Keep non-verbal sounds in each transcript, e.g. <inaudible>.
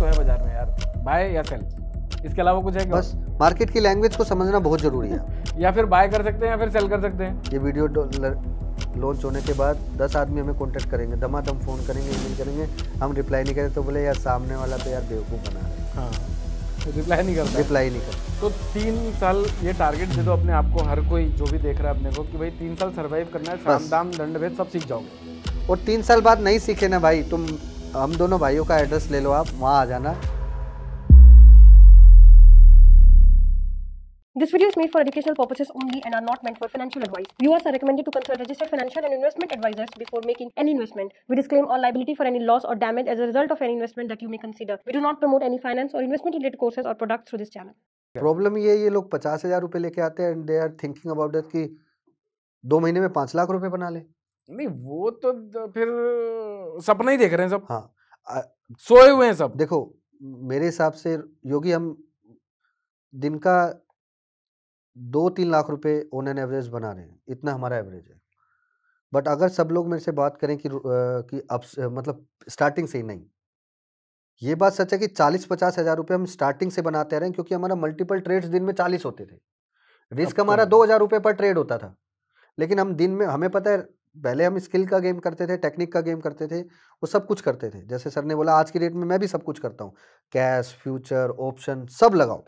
तो है बाजार में यार बाय या सेल इसके अलावा कुछ है क्या बस मार्केट की लैंग्वेज को समझना बहुत जरूरी है <laughs> या फिर बाय कर सकते हैं या फिर सेल कर सकते हैं ये वीडियो लॉन्च होने के बाद दस आदमी हमें कॉन्टेक्ट करेंगे दमादम फ़ोन करेंगे ईमेल करेंगे हम रिप्लाई नहीं करें तो बोले यार सामने वाला तो यार बेवकूफ़ बना रहे हाँ रिप्लाई नहीं करता रिप्लाई नहीं करता तो तीन साल ये टारगेट दे दो अपने आप को हर कोई जो भी देख रहा है अपने को कि भाई तीन साल सर्वाइव करना है दंड भेद सब सीख जाओगे और तीन साल बाद नहीं सीखे ना भाई तुम हम दोनों भाइयों का एड्रेस ले लो आप वहाँ आ जाना This video is made for educational purposes only and are not meant for financial advice. Viewers are recommended to consult registered financial and investment advisors before making any investment. We disclaim all liability for any loss or damage as a result of any investment that you may consider. We do not promote any finance or investment related courses or products through this channel. Problem ये ये लोग पचास हज़ार रुपये लेके आते हैं and they are thinking about that कि दो महीने में पाँच लाख रुपए बना ले नहीं वो तो फिर सपना ही देख रहे हैं सब हाँ सोए हुए हैं सब देखो मेरे हिसाब से योगी हम दिन का दो तीन लाख रुपए ऑन एन एवरेज बना रहे हैं इतना हमारा एवरेज है बट अगर सब लोग मेरे से बात करें कि कि अब मतलब स्टार्टिंग से ही नहीं ये बात सच है कि चालीस पचास हज़ार रुपये हम स्टार्टिंग से बनाते रहे क्योंकि हमारा मल्टीपल ट्रेड्स दिन में चालीस होते थे रिस्क तो हमारा दो हज़ार रुपये पर ट्रेड होता था लेकिन हम दिन में हमें पता है पहले हम स्किल का गेम करते थे टेक्निक का गेम करते थे वो सब कुछ करते थे जैसे सर ने बोला आज की डेट में मैं भी सब कुछ करता हूँ कैश फ्यूचर ऑप्शन सब लगाओ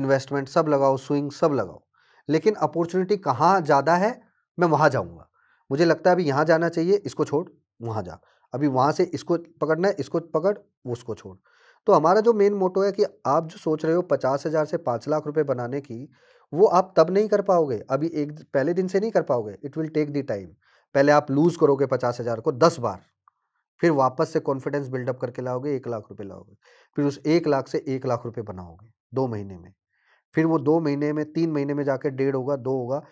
इन्वेस्टमेंट सब लगाओ स्विंग सब लगाओ लेकिन अपॉर्चुनिटी कहाँ ज़्यादा है मैं वहाँ जाऊँगा मुझे लगता है अभी यहाँ जाना चाहिए इसको छोड़ वहाँ जा अभी वहाँ से इसको पकड़ना है इसको पकड़ उसको छोड़ तो हमारा जो मेन मोटो है कि आप जो सोच रहे हो पचास हज़ार से पाँच लाख रुपए बनाने की वो आप तब नहीं कर पाओगे अभी एक पहले दिन से नहीं कर पाओगे it will take the time पहले आप लूज़ करोगे पचास हज़ार को दस बार फिर वापस से कॉन्फिडेंस बिल्डअप करके लाओगे एक लाख रुपए लाओगे फिर उस एक लाख से एक लाख रुपए बनाओगे दो महीने में फिर वो दो महीने में तीन महीने में जाकर डेढ़ होगा दो होगा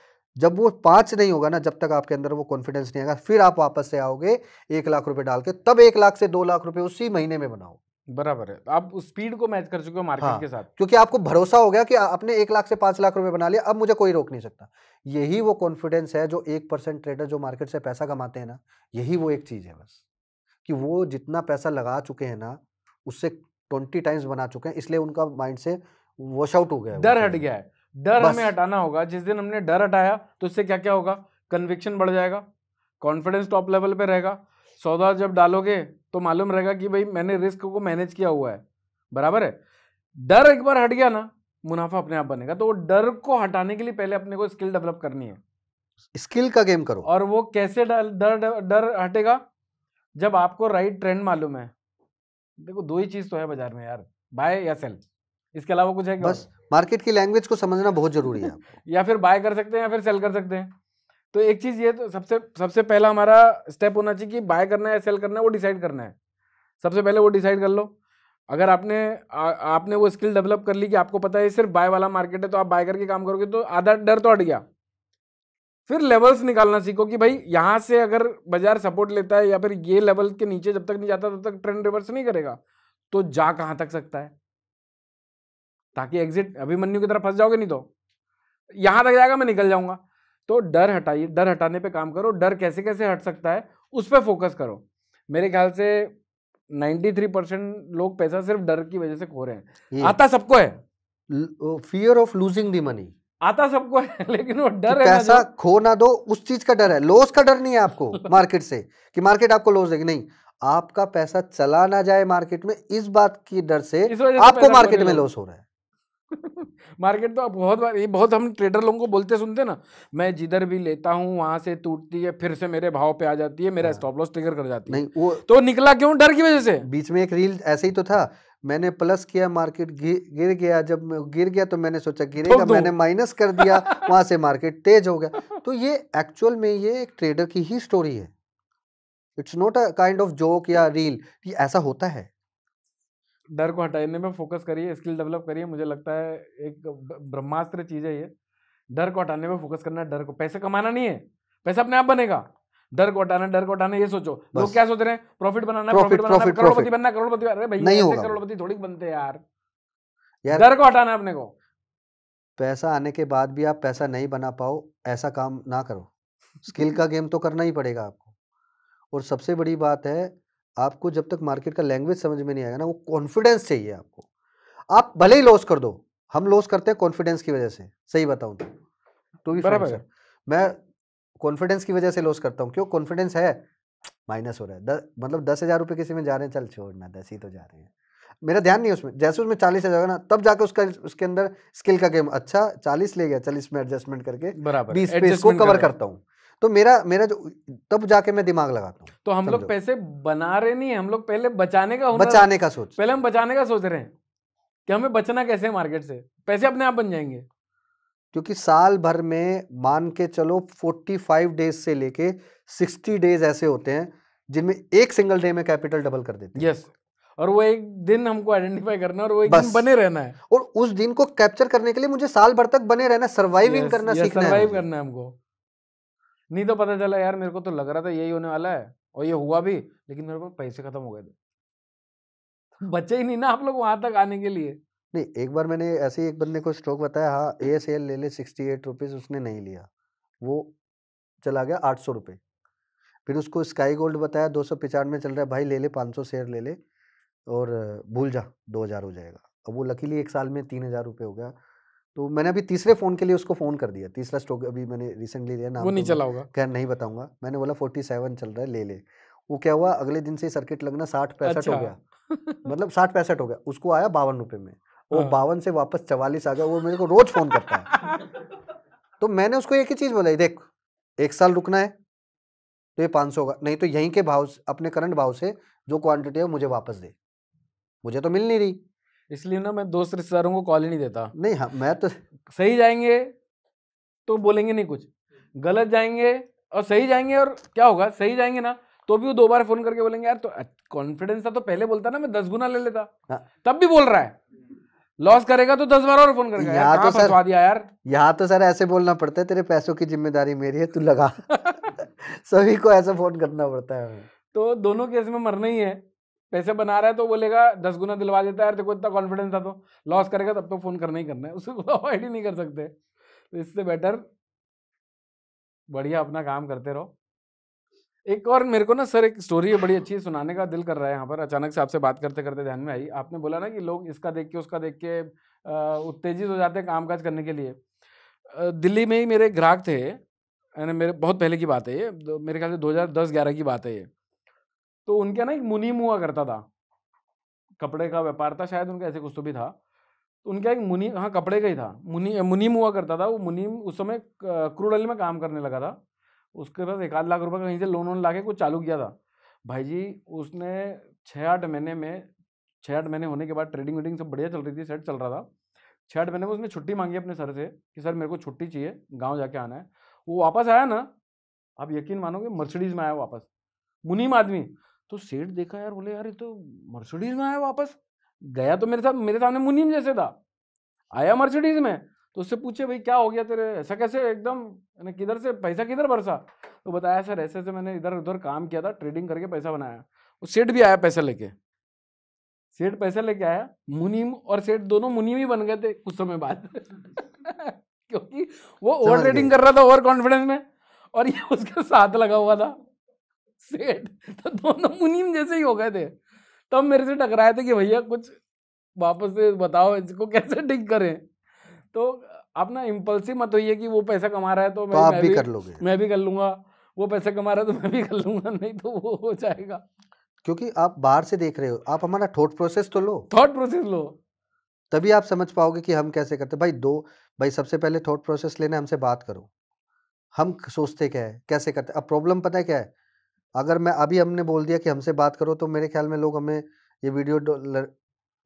जब वो पांच नहीं होगा ना जब तक आपके अंदर वो कॉन्फिडेंस नहीं आएगा फिर आप वापस से आओगे एक लाख रुपए डाल के तब एक लाख से दो लाख रुपए उसी महीने में बनाओगे बराबर है आप स्पीड को मैच कर चुके हो मार्केट हाँ, के साथ क्योंकि आपको भरोसा हो गया कि आपने एक लाख से पांच लाख रुपए बना लिया अब मुझे कोई रोक नहीं सकता यही वो कॉन्फिडेंस है जो एक परसेंट ट्रेडर जो मार्केट से पैसा कमाते हैं ना यही वो एक चीज़ है बस कि वो जितना पैसा लगा चुके हैं ना उससे ट्वेंटी टाइम्स बना चुके हैं इसलिए उनका माइंड से वॉश आउट हो गया डर हट गया है डर हमें हटाना होगा जिस दिन हमने डर हटाया तो उससे क्या क्या होगा कन्विक्शन बढ़ जाएगा कॉन्फिडेंस टॉप लेवल पे रहेगा सौदा जब डालोगे तो मालूम रहेगा कि भाई मैंने रिस्क को मैनेज किया हुआ है बराबर है डर एक बार हट गया ना मुनाफा अपने आप बनेगा तो वो डर को हटाने के लिए पहले अपने को स्किल डेवलप करनी है स्किल का गेम करो और वो कैसे डर डर, हटेगा जब आपको राइट ट्रेंड मालूम है देखो दो ही चीज तो है बाजार में यार बाय या सेल इसके अलावा कुछ है क्या बस मार्केट की लैंग्वेज को समझना बहुत जरूरी है <laughs> या फिर बाय कर सकते हैं या फिर सेल कर सकते हैं तो एक चीज़ ये तो सबसे सबसे पहला हमारा स्टेप होना चाहिए कि बाय करना है सेल करना है वो डिसाइड करना है सबसे पहले वो डिसाइड कर लो अगर आपने आ, आपने वो स्किल डेवलप कर ली कि आपको पता है सिर्फ बाय वाला मार्केट है तो आप बाय करके काम करोगे तो आधा डर तो हट गया फिर लेवल्स निकालना सीखो कि भाई यहाँ से अगर बाजार सपोर्ट लेता है या फिर ये लेवल के नीचे जब तक नहीं जाता तब तक ट्रेंड रिवर्स नहीं करेगा तो जा कहाँ तक सकता है ताकि एग्जिट अभिमन्यु की तरफ फंस जाओगे नहीं तो यहाँ तक जाएगा मैं निकल जाऊँगा तो डर हटाइए डर हटाने पे काम करो डर कैसे कैसे हट सकता है उस पर फोकस करो मेरे ख्याल से 93 परसेंट लोग पैसा सिर्फ डर की वजह से खो रहे हैं हम्म। आता सबको है fear of losing the money आता सबको है <laughs> लेकिन वो डर है पैसा खो ना दो उस चीज का डर है लॉस का डर नहीं है आपको मार्केट <laughs> से कि मार्केट आपको लॉस देगी नहीं आपका पैसा चला ना जाए मार्केट में इस बात की डर से आपको मार्केट में लॉस हो रहा है मार्केट तो आप बहुत बार ये बहुत हम ट्रेडर लोगों को बोलते सुनते ना मैं जिधर भी लेता हूँ वहां से टूटती है फिर से मेरे भाव पे आ जाती है मेरा स्टॉप लॉस ट्रिगर कर जाती नहीं, है वो तो निकला क्यों डर की वजह से बीच में एक रील ऐसे ही तो था मैंने प्लस किया मार्केट गिर गया जब गिर गया तो मैंने सोचा तो गिरेगा तो मैंने माइनस कर दिया <laughs> वहां से मार्केट तेज हो गया तो ये एक्चुअल में ये एक ट्रेडर की ही स्टोरी है it's not a kind of joke या रील ये ऐसा होता है डर को हटाने में फोकस करिए स्किल डेवलप करिए मुझे लगता है एक ब्रह्मास्त्र चीज़ है ये डर को हटाने में फोकस करना डर को पैसे कमाना नहीं है पैसा अपने आप बनेगा डर को हटाना डर को हटाना ये सोचो लोग क्या सोच रहे हैं प्रॉफिट बनाना प्रॉफिट बनाना करोड़पति बनना करोड़पति अरे भाई करोड़पति थोड़ी बनते यार यार डर को हटाना अपने को पैसा आने के बाद भी आप पैसा नहीं बना पाओ ऐसा काम ना करो स्किल <laughs> का गेम तो करना ही पड़ेगा आपको और सबसे बड़ी बात है आपको जब तक मार्केट का लैंग्वेज समझ में नहीं आएगा ना वो कॉन्फिडेंस चाहिए आपको आप भले ही लॉस कर दो हम लॉस करते हैं कॉन्फिडेंस की वजह से सही बताऊं तो टू बी सर मैं कॉन्फिडेंस की वजह से लॉस करता हूं क्यों कॉन्फिडेंस है माइनस हो रहा है द, मतलब दस हज़ार रुपये किसी में जा रहे हैं चल छोड़ना दस ही तो जा रहे हैं मेरा ध्यान नहीं उसमें जैसे उसमें चालीस हज़ार ना तब जाकर उसका उसके अंदर स्किल का गेम अच्छा चालीस ले गया चालीस में एडजस्टमेंट करके बीस को कवर करता हूँ तो मेरा मेरा जो तब जाके मैं दिमाग लगाता हूँ तो हम लोग पैसे बना रहे नहीं है हम लोग पहले बचाने का बचाने का सोच पहले हम बचाने का सोच रहे हैं कि हमें बचना कैसे है मार्केट से पैसे अपने आप बन जाएंगे क्योंकि साल भर में मान के चलो 45 डेज से लेके 60 डेज ऐसे होते हैं जिनमें एक सिंगल डे में कैपिटल डबल कर देते हैं यस yes. और वो एक दिन हमको आइडेंटिफाई करना और वो एक दिन बने रहना है और उस दिन को कैप्चर करने के लिए मुझे साल भर तक बने रहना सर्वाइविंग yes, करना yes, सीखना है सर्वाइव करना है हमको नहीं तो पता चला यार मेरे को तो लग रहा था यही होने वाला है और ये हुआ भी लेकिन मेरे को पैसे खत्म हो गए थे <laughs> बचे ही नहीं ना आप लोग वहां तक आने के लिए नहीं एक बार मैंने ऐसे ही एक बंदे को स्ट्रोक बताया हाँ ए एस एल ले ले सिक्सटी एट रुपीज़ उसने नहीं लिया वो चला गया आठ सौ रुपये फिर उसको स्काई गोल्ड बताया दो सौ पिचानवे चल रहा है भाई ले ले पाँच सौ शेयर ले ले और भूल जा दो हज़ार हो जाएगा अब वो लकीली एक साल में तीन हज़ार रुपये हो गया तो मैंने अभी तीसरे फ़ोन के लिए उसको फ़ोन कर दिया तीसरा स्टॉक अभी मैंने रिसेंटली लिया नाम वो नहीं तो चला होगा खैर नहीं बताऊंगा मैंने बोला फोर्टी सेवन चल रहा है ले ले वो क्या हुआ अगले दिन से सर्किट लगना साठ पैंसठ अच्छा। हो गया मतलब साठ पैंसठ हो गया उसको आया बावन रुपये में वो हाँ। बावन से वापस चवालीस आ गया वो मेरे को रोज़ फ़ोन करता है <laughs> तो मैंने उसको एक ही चीज़ बोलाई देख एक साल रुकना है तो ये पाँच सौ नहीं तो यहीं के भाव अपने करंट भाव से जो क्वांटिटी है मुझे वापस दे मुझे तो मिल नहीं रही इसलिए ना मैं दोस्त रिश्तेदारों को कॉल ही नहीं देता नहीं हाँ मैं तो सही जाएंगे तो बोलेंगे नहीं कुछ गलत जाएंगे और सही जाएंगे और क्या होगा सही जाएंगे ना तो भी वो दो बार फोन करके बोलेंगे यार तो कॉन्फिडेंस था तो पहले बोलता ना मैं दस गुना ले लेता हाँ। तब भी बोल रहा है लॉस करेगा तो दस बार और फोन करेगा यहाँ तो सर दिया यार यहाँ तो सर ऐसे बोलना पड़ता है तेरे पैसों की जिम्मेदारी मेरी है तू लगा <laughs> <laughs> सभी को ऐसा फोन करना पड़ता है तो दोनों केस में मरना ही है पैसे बना रहा है तो बोलेगा दस गुना दिलवा देता है यार देखो इतना कॉन्फिडेंस था तो लॉस करेगा तब तो फ़ोन करना ही करना है उसको अवॉइड ही नहीं कर सकते तो इससे बेटर बढ़िया अपना काम करते रहो एक और मेरे को ना सर एक स्टोरी है बड़ी अच्छी सुनाने का दिल कर रहा है यहाँ पर अचानक से आपसे बात करते करते ध्यान में आई आपने बोला ना कि लोग इसका देख के उसका देख के उत्तेजित हो जाते हैं कामकाज करने के लिए दिल्ली में ही मेरे ग्राहक थे यानी मेरे बहुत पहले की बात है ये मेरे ख्याल से दो हज़ार की बात है ये तो उनके ना एक मुनीम हुआ करता था कपड़े का व्यापार था शायद उनका ऐसे कुछ तो भी था तो उनका एक मुनी हाँ कपड़े का ही था मुनी मुनीम हुआ करता था वो मुनीम उस समय क्रूडल में काम करने लगा था उसके पास एक आध लाख रुपये कहीं से लोन वोन ला के कुछ चालू किया था भाई जी उसने छः आठ महीने में छः आठ महीने होने के बाद ट्रेडिंग वेडिंग सब बढ़िया चल रही थी सेट चल रहा था छः आठ महीने में उसने छुट्टी मांगी अपने सर से कि सर मेरे को छुट्टी चाहिए गाँव जाके आना है वो वापस आया ना आप यकीन मानोगे मर्सिडीज़ में आया वापस मुनीम आदमी तो सेठ देखा यार बोले यार ये तो मर्सिडीज में आया वापस गया तो मेरे साथ मेरे सामने मुनीम जैसे था आया मर्सिडीज में तो उससे पूछे भाई क्या हो गया तेरे ऐसा कैसे एकदम किधर से पैसा किधर बरसा तो बताया सर ऐसे ऐसे मैंने इधर उधर काम किया था ट्रेडिंग करके पैसा बनाया और तो सेठ भी आया पैसा लेके सेठ पैसा लेके आया मुनीम और सेठ दोनों मुनीम ही बन गए थे कुछ समय बाद <laughs> क्योंकि वो ओवर ट्रेडिंग कर रहा था ओवर कॉन्फिडेंस में और ये उसके साथ लगा हुआ था सेठ तो दोनों मुनीम जैसे ही हो गए थे तब मेरे से टकराए थे कि भैया कुछ वापस से बताओ इसको कैसे ठीक करें तो आप ना इम्पल्सिव मत होइए कि वो पैसा कमा रहा है तो, तो मैं, तो आप मैं भी, भी कर लोगे मैं भी कर लूंगा वो पैसा कमा रहा है तो मैं भी कर लूंगा नहीं तो वो हो जाएगा क्योंकि आप बाहर से देख रहे हो आप हमारा थॉट प्रोसेस तो लो थॉट प्रोसेस लो तभी आप समझ पाओगे कि हम कैसे करते भाई दो भाई सबसे पहले थॉट प्रोसेस लेने हमसे बात करो हम सोचते क्या है कैसे करते अब प्रॉब्लम पता है क्या है अगर मैं अभी हमने बोल दिया कि हमसे बात करो तो मेरे ख्याल में लोग हमें ये वीडियो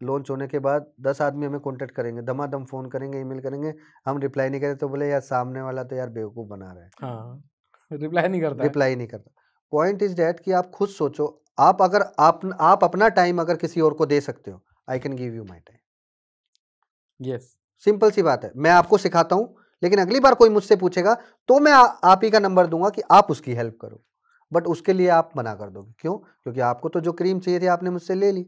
लॉन्च होने के बाद दस आदमी हमें कॉन्टेक्ट करेंगे दमादम फ़ोन करेंगे ईमेल करेंगे हम रिप्लाई नहीं करें तो बोले यार सामने वाला तो यार बेवकूफ़ बना रहे हैं हाँ, रिप्लाई नहीं करता रिप्लाई नहीं करता पॉइंट इज डैट कि आप खुद सोचो आप अगर आप आप अपना टाइम अगर किसी और को दे सकते हो I can give you my time yes simple सी बात है मैं आपको सिखाता हूँ लेकिन अगली बार कोई मुझसे पूछेगा तो मैं आ, आप ही का नंबर दूंगा कि आप उसकी हेल्प करो बट उसके लिए आप मना कर दोगे क्यों क्योंकि आपको तो जो क्रीम चाहिए थी आपने मुझसे ले ली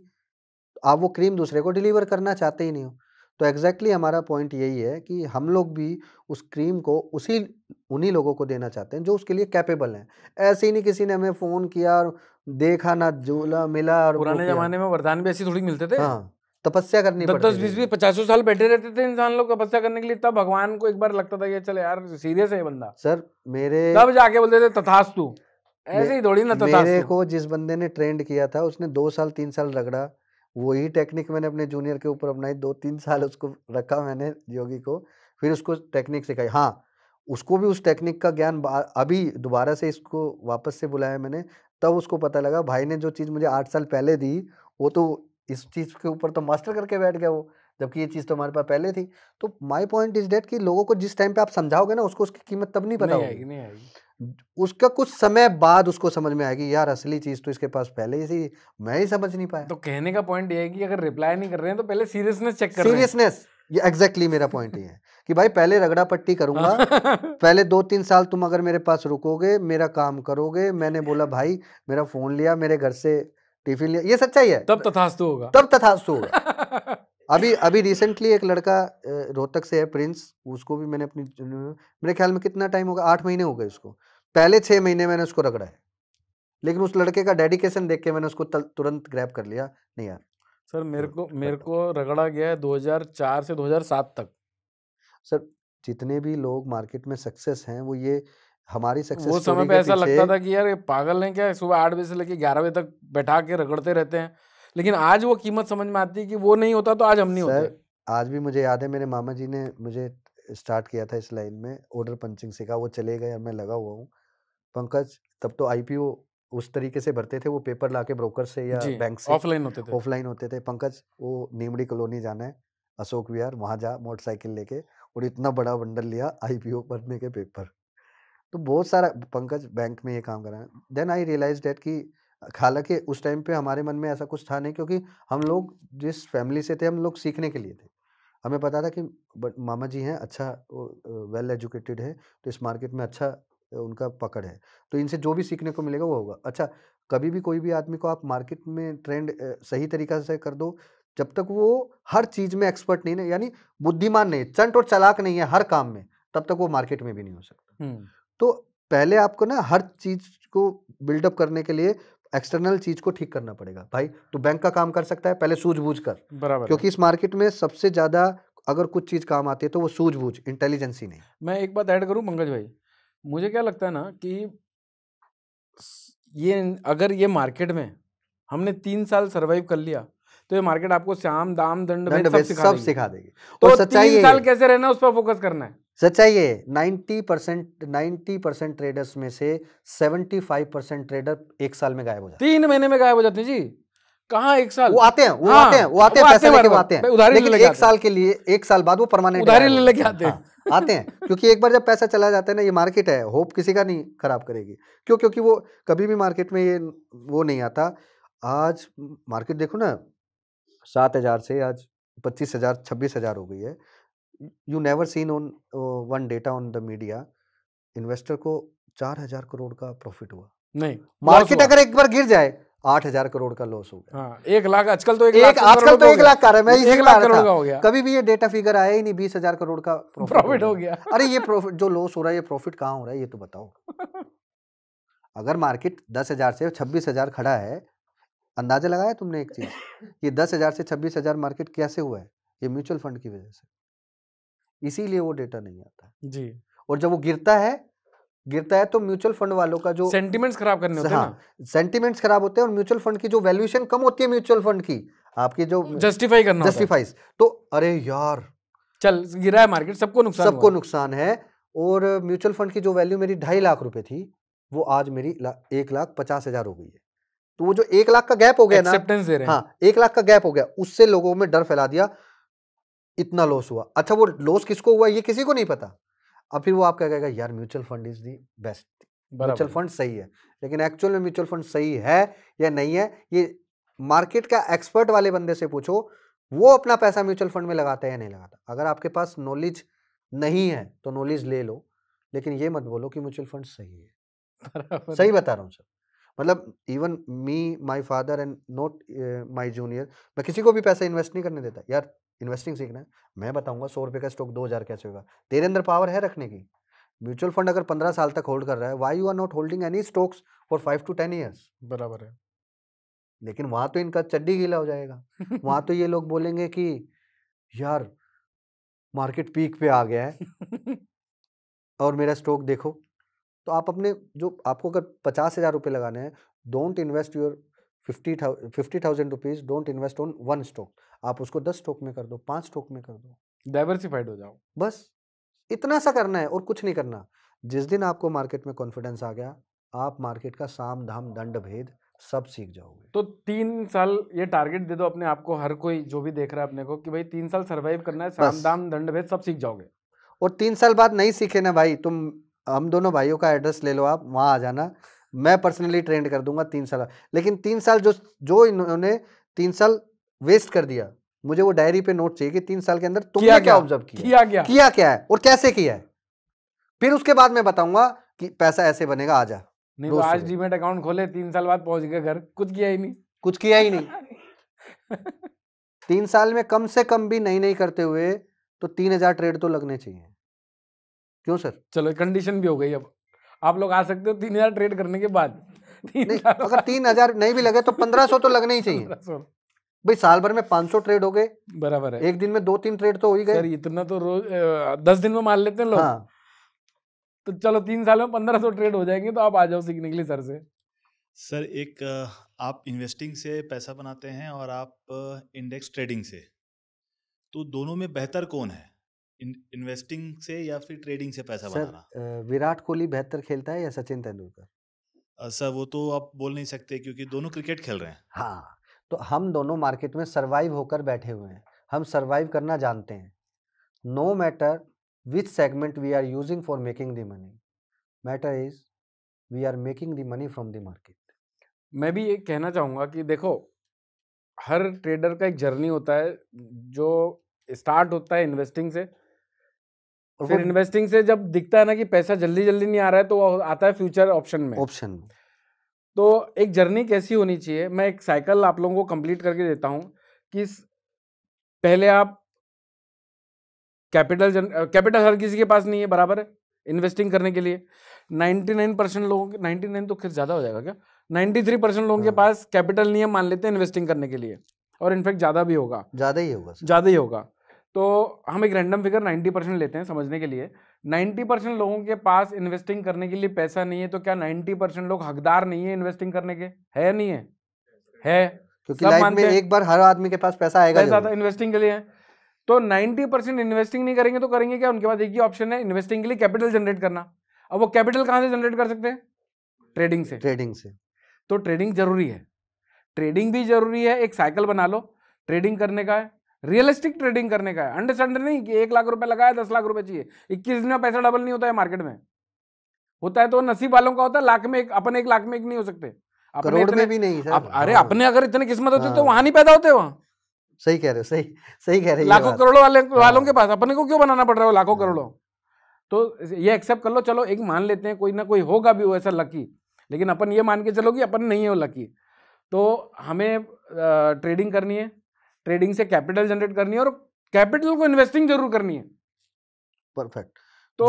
आप वो क्रीम दूसरे को डिलीवर करना चाहते ही नहीं हो तो एग्जैक्टली exactly हमारा पॉइंट यही है कि हम लोग भी उस क्रीम को उसी उन्हीं लोगों को देना चाहते हैं जो उसके लिए कैपेबल हैं ऐसे ही नहीं किसी ने हमें फ़ोन किया और देखा ना झूला मिला और पुराने ज़माने में वरदान भी ऐसे थोड़ी मिलते थे हाँ तपस्या करनी दस दस बीस बीस पचासों साल बैठे रहते थे इंसान लोग तपस्या करने के लिए तब भगवान को एक बार लगता था ये चल यार सीरियस है बंदा सर मेरे तब जाके बोलते थे तथास्तु ऐसे ही थोड़ी ना तो मेरे को जिस बंदे ने ट्रेंड किया था उसने दो साल तीन साल रगड़ा वही टेक्निक मैंने अपने जूनियर के ऊपर अपनाई दो तीन साल उसको रखा मैंने योगी को फिर उसको टेक्निक सिखाई हाँ उसको भी उस टेक्निक का ज्ञान अभी दोबारा से इसको वापस से बुलाया मैंने तब उसको पता लगा भाई ने जो चीज़ मुझे आठ साल पहले दी वो तो इस चीज़ के ऊपर तो मास्टर करके बैठ गया वो जबकि ये चीज़ तो हमारे पास पहले थी तो माई पॉइंट इज डेट कि लोगों को जिस टाइम पे आप समझाओगे ना उसको उसकी कीमत तब नहीं पता नहीं आएगी नहीं आएगी उसका कुछ समय बाद उसको समझ में आएगी यार असली चीज़ तो इसके पास पहले ही मैं ही समझ नहीं पाया तो कहने का पॉइंट ये है कि अगर रिप्लाई नहीं कर रहे हैं तो पहले सीरियसनेस चेक कर सीरियसनेस ये एग्जैक्टली exactly मेरा पॉइंट ये है कि भाई पहले रगड़ा पट्टी करूंगा <laughs> पहले दो तीन साल तुम अगर मेरे पास रुकोगे मेरा काम करोगे मैंने बोला भाई मेरा फ़ोन लिया मेरे घर से टिफिन लिया ये सच्चाई है तब तथास्तु होगा तब तथास्तु होगा <laughs> अभी अभी रिसेंटली एक लड़का रोहतक से है प्रिंस उसको भी मैंने अपनी मेरे ख्याल में कितना टाइम होगा आठ महीने हो गए उसको पहले छः महीने मैंने उसको रगड़ा है लेकिन उस लड़के का डेडिकेशन देख के मैंने उसको तुरंत ग्रैप कर लिया नहीं यार सर मेरे को मेरे को रगड़ा गया है दो से दो तक सर जितने भी लोग मार्केट में सक्सेस हैं वो ये हमारी सक्सेस वो समय पे ऐसा लगता था कि यार ये पागल हैं क्या सुबह आठ बजे से लेकर ग्यारह बजे तक बैठा के रगड़ते रहते हैं लेकिन आज वो कीमत समझ में आती है कि वो नहीं होता तो आज हम नहीं होते आज भी मुझे याद है मेरे मामा जी ने मुझे स्टार्ट किया था इस लाइन में ऑर्डर पंचिंग से कहा वो चले गए और मैं लगा हुआ हूँ पंकज तब तो आई उस तरीके से भरते थे वो पेपर लाके ब्रोकर से या बैंक से ऑफलाइन होते थे ऑफलाइन होते थे पंकज वो नीमड़ी कॉलोनी जाना है अशोक विहार वहाँ जा मोटरसाइकिल लेके और इतना बड़ा बंडल लिया आईपीओ भरने के पेपर तो बहुत सारा पंकज बैंक में ये काम कर रहा है देन आई रियलाइज डेट कि हालांकि उस टाइम पे हमारे मन में ऐसा कुछ था नहीं क्योंकि हम लोग जिस फैमिली से थे हम लोग सीखने के लिए थे हमें पता था कि मामा जी हैं अच्छा वेल एजुकेटेड है तो इस मार्केट में अच्छा उनका पकड़ है तो इनसे जो भी सीखने को मिलेगा वो होगा अच्छा कभी भी कोई भी आदमी को आप मार्केट में ट्रेंड सही तरीका से कर दो जब तक वो हर चीज़ में एक्सपर्ट नहीं है यानी बुद्धिमान नहीं चंट और चलाक नहीं है हर काम में तब तक वो मार्केट में भी नहीं हो सकता तो पहले आपको ना हर चीज़ को बिल्डअप करने के लिए एक्सटर्नल चीज को ठीक करना पड़ेगा भाई तो बैंक का काम कर सकता है पहले सूझबूझ कर बराबर क्योंकि इस मार्केट में सबसे ज्यादा अगर कुछ चीज काम आती है तो वो सूझबूझ इंटेलिजेंसी नहीं मैं एक बात ऐड करूं मंगज भाई मुझे क्या लगता है ना कि ये अगर ये मार्केट में हमने तीन साल सर्वाइव कर लिया तो ये मार्केट आपको श्याम दाम दंड सब सिखा सब देगी, सिखा देगी। तो सच्चाई साल कैसे रहना उस पर फोकस करना है सच्चाई ये ninety percent ninety percent traders में से सेवेंटी फाइव परसेंट ट्रेडर एक साल में गायब हो जाते तीन महीने में गायब हो जाते हैं जी कहा एक साल वो आते हैं वो हाँ, आते हैं वो आते हैं पैसे लेके आते हैं उधारी लेकिन एक साल के लिए एक साल बाद वो परमानेंट उधारी लेके आते हैं हाँ, आते हैं क्योंकि एक बार जब पैसा चला जाता है ना ये मार्केट है होप किसी का नहीं खराब करेगी क्यों क्योंकि वो कभी भी मार्केट में ये वो नहीं आता आज मार्केट देखो ना सात हज़ार से आज पच्चीस हज़ार छब्बीस हज़ार हो गई है you never seen on one data on the media investor को चार हज़ार करोड़ का प्रॉफिट हुआ नहीं मार्केट अगर एक बार गिर जाए आठ हजार करोड़ का लॉस हो गया हाँ, एक लाख आजकल तो एक, एक आजकल तो एक लाख का रहा मैं एक लाख करोड़ का हो गया कभी भी ये डेटा फिगर आया ही नहीं बीस हजार करोड़ का प्रॉफिट <laughs> हो गया अरे ये प्रॉफिट जो लॉस हो रहा है ये प्रॉफिट कहाँ हो रहा है ये तो बताओ <laughs> अगर मार्केट दस हजार से छब्बीस हजार खड़ा है अंदाजा लगाया तुमने एक चीज ये दस हज़ार से छब्बीस हज़ार मार्केट कैसे हुआ है ये म्यूचुअल फंड की वजह से इसीलिए वो डेटा नहीं आता जी और जब वो गिरता है गिरता है तो म्यूचुअल फंड वालों का जो सेंटीमेंट्स खराब करने होते हैं हाँ सेंटीमेंट्स खराब होते हैं और म्यूचुअल फंड की जो वैल्यूएशन कम होती है म्यूचुअल फंड की आपकी जो जस्टिफाई hmm, करना जस्टिफाइज तो अरे यार चल गिरा है मार्केट सबको नुकसान सबको नुकसान है और म्यूचुअल फंड की जो वैल्यू मेरी ढाई लाख रुपए थी वो आज मेरी एक लाख पचास हजार हो गई है तो वो जो एक लाख का गैप हो गया ना दे रहे हैं। हाँ एक लाख का गैप हो गया उससे लोगों में डर फैला दिया इतना लॉस हुआ अच्छा वो लॉस किसको हुआ ये किसी को नहीं पता अब फिर वो आप क्या कहेगा यार mutual fund is the best mutual fund सही है लेकिन एक्चुअल में म्यूचुअल फंड सही है या नहीं है ये मार्केट का एक्सपर्ट वाले बंदे से पूछो वो अपना पैसा म्यूचुअल फंड में लगाता है या नहीं लगाता अगर आपके पास नॉलेज नहीं है तो नॉलेज ले लो लेकिन ये मत बोलो कि म्यूचुअल फंड सही है सही बता रहा हूँ सर मतलब even me my father and not my junior मैं किसी को भी पैसा इन्वेस्ट नहीं करने देता यार इन्वेस्टिंग सीखना है मैं बताऊंगा सौ रुपये का स्टॉक दो हज़ार कैसे होगा तेरे अंदर पावर है रखने की म्यूचुअल फंड अगर पंद्रह साल तक होल्ड कर रहा है why you are not holding any stocks for five to ten years बराबर है लेकिन वहाँ तो इनका चड्डी गीला हो जाएगा वहाँ तो ये लोग बोलेंगे कि यार मार्केट पीक पे आ गया है <laughs> और मेरा स्टॉक देखो तो आप अपने जो आपको अगर पचास हज़ार रुपये लगाने हैं don't invest your fifty thou fifty thousand rupees don't invest on one stock आप उसको दस स्टॉक में कर दो पाँच स्टॉक में कर दो डाइवर्सिफाइड हो जाओ बस इतना सा करना है और कुछ नहीं करना जिस दिन आपको मार्केट में कॉन्फिडेंस आ गया आप मार्केट का साम धाम दंड भेद सब सीख जाओगे तो तीन साल ये टारगेट दे दो अपने आप को हर कोई जो भी देख रहा है अपने को कि भाई तीन साल सरवाइव करना है साम धाम दंड भेद सब सीख जाओगे और तीन साल बाद नहीं सीखे ना भाई तुम हम दोनों भाइयों का एड्रेस ले लो आप वहाँ आ जाना मैं पर्सनली ट्रेंड कर दूंगा तीन साल लेकिन तीन साल जो जो इन्होंने तीन साल वेस्ट कर दिया मुझे वो डायरी पे नोट चाहिए कि तीन साल के अंदर तुमने क्या, क्या ऑब्जर्व किया किया क्या किया क्या है और कैसे किया है फिर उसके बाद मैं बताऊंगा कि पैसा ऐसे बनेगा आ जा नहीं तो आज डीमेट अकाउंट खोले तीन साल बाद पहुंच गए घर कुछ किया ही नहीं कुछ किया ही नहीं <laughs> तीन साल में कम से कम भी नहीं नहीं करते हुए तो तीन हजार ट्रेड तो लगने चाहिए क्यों सर चलो कंडीशन भी हो गई अब आप लोग आ सकते हो तीन हजार ट्रेड करने के बाद <laughs> तीन नहीं, अगर तीन हजार नहीं भी लगे तो पंद्रह सौ तो लगने ही चाहिए भाई साल भर में पांच सौ ट्रेड हो गए बराबर है एक दिन में दो तीन ट्रेड तो हो ही गए इतना तो रोज दस दिन में मान लेते हैं लोग हाँ। तो चलो तीन साल में पंद्रह सौ ट्रेड हो जाएंगे तो आप आ जाओ सीखने के लिए सर से सर एक आप इन्वेस्टिंग से पैसा बनाते हैं और आप इंडेक्स ट्रेडिंग से तो दोनों में बेहतर कौन है इन्वेस्टिंग से या फिर ट्रेडिंग से पैसा सर, बनाना विराट कोहली बेहतर खेलता है या सचिन तेंदुलकर सर वो तो आप बोल नहीं सकते क्योंकि दोनों क्रिकेट खेल रहे हैं हाँ तो हम दोनों मार्केट में सरवाइव होकर बैठे हुए हैं हम सरवाइव करना जानते हैं no matter which segment we are using for making the money matter is we are making the money from the market मैं भी ये कहना चाहूँगा कि देखो हर ट्रेडर का एक जर्नी होता है जो स्टार्ट होता है इन्वेस्टिंग से फिर इन्वेस्टिंग से जब दिखता है ना कि पैसा जल्दी जल्दी नहीं आ रहा है तो आता है फ्यूचर ऑप्शन में ऑप्शन में तो एक जर्नी कैसी होनी चाहिए मैं एक साइकिल आप लोगों को कंप्लीट करके देता हूँ कि पहले आप कैपिटल कैपिटल हर किसी के पास नहीं है बराबर है इन्वेस्टिंग करने के लिए 99 परसेंट लोगों के 99 तो फिर ज़्यादा हो जाएगा क्या 93 परसेंट लोगों के हाँ। पास कैपिटल नहीं है मान लेते हैं इन्वेस्टिंग करने के लिए और इनफैक्ट ज़्यादा भी होगा ज़्यादा ही होगा ज़्यादा ही होगा तो हम एक रैंडम फिगर 90 परसेंट लेते हैं समझने के लिए 90 परसेंट लोगों के पास इन्वेस्टिंग करने के लिए पैसा नहीं है तो क्या 90 परसेंट लोग हकदार नहीं है इन्वेस्टिंग करने के है नहीं है है क्योंकि लाइफ में एक बार हर आदमी के पास पैसा आएगा पैसा था इन्वेस्टिंग तो के लिए तो नाइन्टी परसेंट इन्वेस्टिंग नहीं करेंगे तो करेंगे क्या उनके पास एक ही ऑप्शन है इन्वेस्टिंग के लिए कैपिटल जनरेट करना अब वो कैपिटल कहाँ से जनरेट कर सकते हैं ट्रेडिंग से ट्रेडिंग से तो ट्रेडिंग जरूरी है ट्रेडिंग भी जरूरी है एक साइकिल बना लो ट्रेडिंग करने का है रियलिस्टिक ट्रेडिंग करने का है अंडरस्टैंड नहीं कि एक लाख रुपए लगाया दस लाख रुपए चाहिए इक्कीस दिन में पैसा डबल नहीं होता है मार्केट में होता है तो नसीब वालों का होता है लाख में एक अपन एक लाख में एक नहीं हो सकते अपने में भी नहीं सर, अरे अपने अगर इतने किस्मत होते तो हाँ। वहां नहीं पैदा होते वहां सही कह रहे हो सही सही कह रहे हो लाखों करोड़ों वाले हाँ। वालों के पास अपने को क्यों बनाना पड़ रहा है लाखों हाँ। करोड़ों तो ये एक्सेप्ट कर लो चलो एक मान लेते हैं कोई ना कोई होगा भी ऐसा लकी लेकिन अपन ये मान के चलो कि अपन नहीं हो लकी तो हमें ट्रेडिंग करनी है ट्रेडिंग से कैपिटल जनरेट करनी है और कैपिटल को इन्वेस्टिंग जरूर करनी है परफेक्ट तो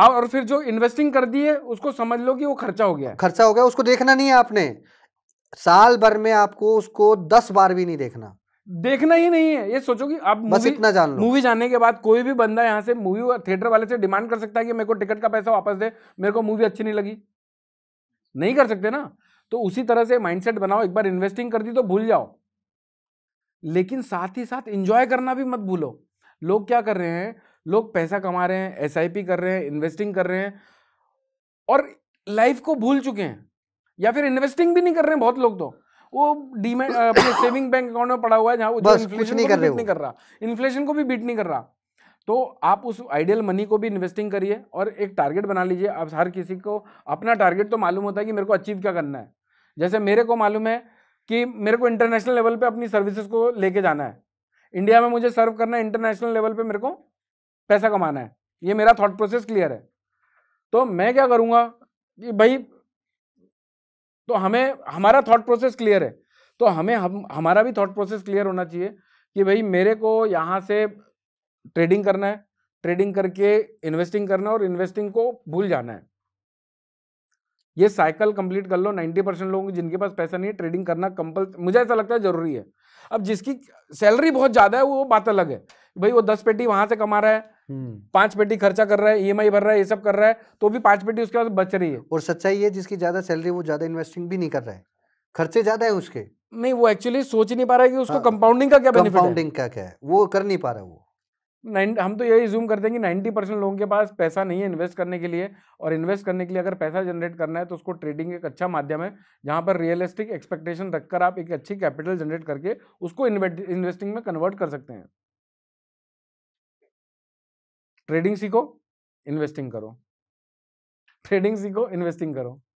आप और फिर जो इन्वेस्टिंग कर दी है उसको समझ लो कि वो खर्चा हो गया खर्चा हो गया उसको देखना नहीं है आपने साल भर में आपको उसको दस बार भी नहीं देखना देखना ही नहीं है ये सोचो कि आप बस इतना जान लो मूवी जाने के बाद कोई भी बंदा यहाँ से मूवी थिएटर वाले से डिमांड कर सकता है कि मेरे को टिकट का पैसा वापस दे मेरे को मूवी अच्छी नहीं लगी नहीं कर सकते ना तो उसी तरह से माइंडसेट बनाओ एक बार इन्वेस्टिंग कर दी तो भूल जाओ लेकिन साथ ही साथ इंजॉय करना भी मत भूलो लोग क्या कर रहे हैं लोग पैसा कमा रहे हैं एस कर रहे हैं इन्वेस्टिंग कर रहे हैं और लाइफ को भूल चुके हैं या फिर इन्वेस्टिंग भी नहीं कर रहे हैं बहुत लोग तो वो डीमेट अपने सेविंग बैंक अकाउंट में पड़ा हुआ है जहाँ इन्फ्लेशन नहीं, कर नहीं कर रहा इन्फ्लेशन को भी बीट नहीं कर रहा तो आप उस आइडियल मनी को भी इन्वेस्टिंग करिए और एक टारगेट बना लीजिए आप हर किसी को अपना टारगेट तो मालूम होता है कि मेरे को अचीव क्या करना है जैसे मेरे को मालूम है कि मेरे को इंटरनेशनल लेवल पे अपनी सर्विसेज को लेके जाना है इंडिया में मुझे सर्व करना है इंटरनेशनल लेवल पे मेरे को पैसा कमाना है ये मेरा थॉट प्रोसेस क्लियर है तो मैं क्या करूँगा कि भाई तो हमें हमारा थॉट प्रोसेस क्लियर है तो हमें हम हमारा भी थॉट प्रोसेस क्लियर होना चाहिए कि भाई मेरे को यहाँ से ट्रेडिंग करना है ट्रेडिंग करके इन्वेस्टिंग करना है और इन्वेस्टिंग को भूल जाना है ये साइकिल कंप्लीट कर लो 90 परसेंट लोगों जिनके पास पैसा नहीं है ट्रेडिंग करना कंपल मुझे ऐसा लगता है जरूरी है अब जिसकी सैलरी बहुत ज़्यादा है वो बात अलग है भाई वो दस पेटी वहां से कमा रहा है हम्म। पांच पेटी खर्चा कर रहा है ईएमआई e भर रहा है ये सब कर रहा है तो भी पांच पेटी उसके पास बच रही है और सच्चाई है जिसकी ज्यादा सैलरी वो ज्यादा इन्वेस्टिंग भी नहीं कर रहा है खर्चे ज्यादा है उसके नहीं वो एक्चुअली सोच नहीं पा रहा है कि उसको कंपाउंडिंग हाँ। का क्या बेनिफिट कंपाउंडिंग का क्या है वो कर नहीं पा रहा है वो नाइन हम तो यही जूम करते हैं कि नाइन्टी परसेंट लोगों के पास पैसा नहीं है इन्वेस्ट करने के लिए और इन्वेस्ट करने के लिए अगर पैसा जनरेट करना है तो उसको ट्रेडिंग एक अच्छा माध्यम है जहाँ पर रियलिस्टिक एक्सपेक्टेशन रखकर आप एक अच्छी कैपिटल जनरेट करके उसको इन्वेस्टिंग में कन्वर्ट कर सकते हैं ट्रेडिंग सीखो इन्वेस्टिंग करो ट्रेडिंग सीखो इन्वेस्टिंग करो